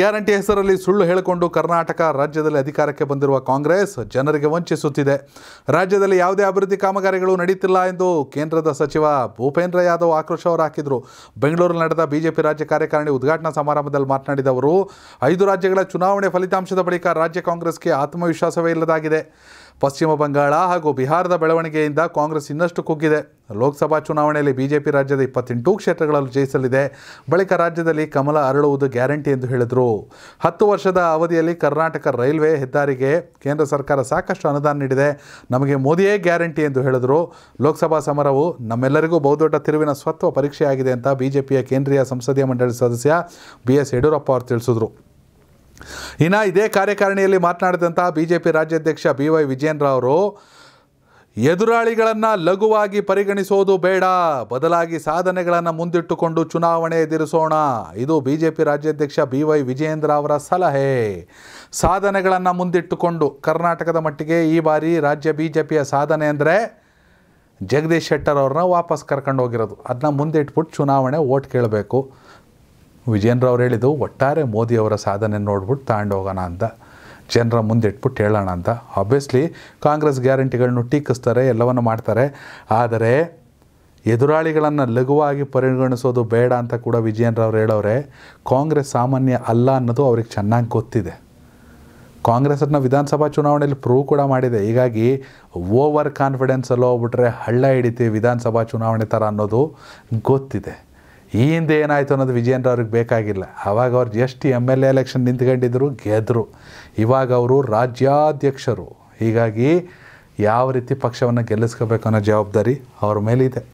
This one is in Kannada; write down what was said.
ಗ್ಯಾರಂಟಿ ಹೆಸರಲ್ಲಿ ಸುಳ್ಳು ಹೇಳಿಕೊಂಡು ಕರ್ನಾಟಕ ರಾಜ್ಯದಲ್ಲಿ ಅಧಿಕಾರಕ್ಕೆ ಬಂದಿರುವ ಕಾಂಗ್ರೆಸ್ ಜನರಿಗೆ ವಂಚಿಸುತ್ತಿದೆ ರಾಜ್ಯದಲ್ಲಿ ಯಾವುದೇ ಅಭಿವೃದ್ಧಿ ಕಾಮಗಾರಿಗಳು ನಡೆಯುತ್ತಿಲ್ಲ ಎಂದು ಕೇಂದ್ರದ ಸಚಿವ ಭೂಪೇಂದ್ರ ಯಾದವ್ ಆಕ್ರೋಶ ಅವರು ಹಾಕಿದರು ನಡೆದ ಬಿಜೆಪಿ ರಾಜ್ಯ ಕಾರ್ಯಕಾರಿಣಿ ಉದ್ಘಾಟನಾ ಸಮಾರಂಭದಲ್ಲಿ ಮಾತನಾಡಿದ ಅವರು ಐದು ರಾಜ್ಯಗಳ ಚುನಾವಣೆ ಫಲಿತಾಂಶದ ಬಳಿಕ ರಾಜ್ಯ ಕಾಂಗ್ರೆಸ್ಗೆ ಆತ್ಮವಿಶ್ವಾಸವೇ ಇಲ್ಲದಾಗಿದೆ ಪಶ್ಚಿಮ ಬಂಗಾಳ ಹಾಗೂ ಬಿಹಾರದ ಬೆಳವಣಿಗೆಯಿಂದ ಕಾಂಗ್ರೆಸ್ ಇನ್ನಷ್ಟು ಕುಗ್ಗಿದೆ ಲೋಕಸಭಾ ಚುನಾವಣೆಯಲ್ಲಿ ಬಿಜೆಪಿ ರಾಜ್ಯದ ಇಪ್ಪತ್ತೆಂಟು ಕ್ಷೇತ್ರಗಳಲ್ಲಿ ಜಯಿಸಲಿದೆ ಬಳಿಕ ರಾಜ್ಯದಲ್ಲಿ ಕಮಲ ಅರಳುವುದು ಗ್ಯಾರಂಟಿ ಎಂದು ಹೇಳಿದರು ಹತ್ತು ವರ್ಷದ ಅವಧಿಯಲ್ಲಿ ಕರ್ನಾಟಕ ರೈಲ್ವೆ ಹೆದ್ದಾರಿಗೆ ಕೇಂದ್ರ ಸರ್ಕಾರ ಸಾಕಷ್ಟು ಅನುದಾನ ನೀಡಿದೆ ನಮಗೆ ಮೋದಿಯೇ ಗ್ಯಾರಂಟಿ ಎಂದು ಹೇಳಿದರು ಲೋಕಸಭಾ ಸಮರವು ನಮ್ಮೆಲ್ಲರಿಗೂ ಬಹುದೊಡ್ಡ ತಿರುವಿನ ಸ್ವತ್ವ ಪರೀಕ್ಷೆಯಾಗಿದೆ ಅಂತ ಬಿಜೆಪಿಯ ಕೇಂದ್ರೀಯ ಸಂಸದೀಯ ಮಂಡಳಿ ಸದಸ್ಯ ಬಿ ಎಸ್ ಯಡಿಯೂರಪ್ಪ ಅವರು ತಿಳಿಸಿದರು ಇನ್ನು ಇದೇ ಕಾರ್ಯಕಾರಿಣಿಯಲ್ಲಿ ಮಾತನಾಡಿದಂತಹ ಬಿ ಜೆ ಪಿ ರಾಜ್ಯಾಧ್ಯಕ್ಷ ಬಿ ವೈ ವಿಜೇಂದ್ರ ಅವರು ಎದುರಾಳಿಗಳನ್ನು ಲಘುವಾಗಿ ಪರಿಗಣಿಸೋದು ಬೇಡ ಬದಲಾಗಿ ಸಾಧನೆಗಳನ್ನು ಮುಂದಿಟ್ಟುಕೊಂಡು ಚುನಾವಣೆ ಎದುರಿಸೋಣ ಇದು ಬಿ ಜೆ ಪಿ ರಾಜ್ಯಾಧ್ಯಕ್ಷ ಬಿ ವೈ ವಿಜಯೇಂದ್ರ ಅವರ ಸಲಹೆ ಸಾಧನೆಗಳನ್ನು ಮುಂದಿಟ್ಟುಕೊಂಡು ಕರ್ನಾಟಕದ ಮಟ್ಟಿಗೆ ಈ ಬಾರಿ ರಾಜ್ಯ ಬಿ ಜೆ ಪಿಯ ಸಾಧನೆ ಅಂದರೆ ಜಗದೀಶ್ ಶೆಟ್ಟರ್ ಅವ್ರನ್ನ ವಾಪಸ್ ಕರ್ಕೊಂಡು ಹೋಗಿರೋದು ಅದನ್ನ ಮುಂದೆ ಚುನಾವಣೆ ಓಟ್ ಕೇಳಬೇಕು ವಿಜಯೇಂದ್ರವ್ರು ಹೇಳಿದ್ದು ಒಟ್ಟಾರೆ ಮೋದಿಯವರ ಸಾಧನೆ ನೋಡ್ಬಿಟ್ಟು ಹೋಗೋಣ ಅಂತ ಜನರ ಮುಂದೆ ಇಟ್ಬಿಟ್ಟು ಹೇಳೋಣ ಅಂತ ಆಬ್ವಿಯಸ್ಲಿ ಕಾಂಗ್ರೆಸ್ ಗ್ಯಾರಂಟಿಗಳನ್ನು ಟೀಕಿಸ್ತಾರೆ ಎಲ್ಲವನ್ನು ಮಾಡ್ತಾರೆ ಆದರೆ ಎದುರಾಳಿಗಳನ್ನು ಲಘುವಾಗಿ ಪರಿಗಣಿಸೋದು ಬೇಡ ಅಂತ ಕೂಡ ರಾವ್ ಹೇಳೋರೆ ಕಾಂಗ್ರೆಸ್ ಸಾಮಾನ್ಯ ಅಲ್ಲ ಅನ್ನೋದು ಅವ್ರಿಗೆ ಚೆನ್ನಾಗಿ ಗೊತ್ತಿದೆ ಕಾಂಗ್ರೆಸ್ನ ವಿಧಾನಸಭಾ ಚುನಾವಣೆಯಲ್ಲಿ ಪ್ರೂವ್ ಕೂಡ ಮಾಡಿದೆ ಹೀಗಾಗಿ ಓವರ್ ಕಾನ್ಫಿಡೆನ್ಸಲ್ಲಿ ಹೋಗ್ಬಿಟ್ರೆ ಹಳ್ಳ ಹಿಡಿತೀವಿ ವಿಧಾನಸಭಾ ಚುನಾವಣೆ ಥರ ಅನ್ನೋದು ಗೊತ್ತಿದೆ ಈ ಹಿಂದೆ ಏನಾಯಿತು ಅನ್ನೋದು ವಿಜಯೇಂದ್ರ ಅವ್ರಿಗೆ ಬೇಕಾಗಿಲ್ಲ ಆವಾಗ ಅವ್ರು ಎಷ್ಟು ಎಮ್ ಎಲ್ ಎ ಎಲೆಕ್ಷನ್ ನಿಂತ್ಕೊಂಡಿದ್ರು ಗೆದ್ದರು ಇವಾಗ ಅವರು ರಾಜ್ಯಾಧ್ಯಕ್ಷರು ಹೀಗಾಗಿ ಯಾವ ರೀತಿ ಪಕ್ಷವನ್ನು ಗೆಲ್ಲಿಸ್ಕೋಬೇಕು ಅನ್ನೋ ಜವಾಬ್ದಾರಿ ಅವ್ರ ಮೇಲಿದೆ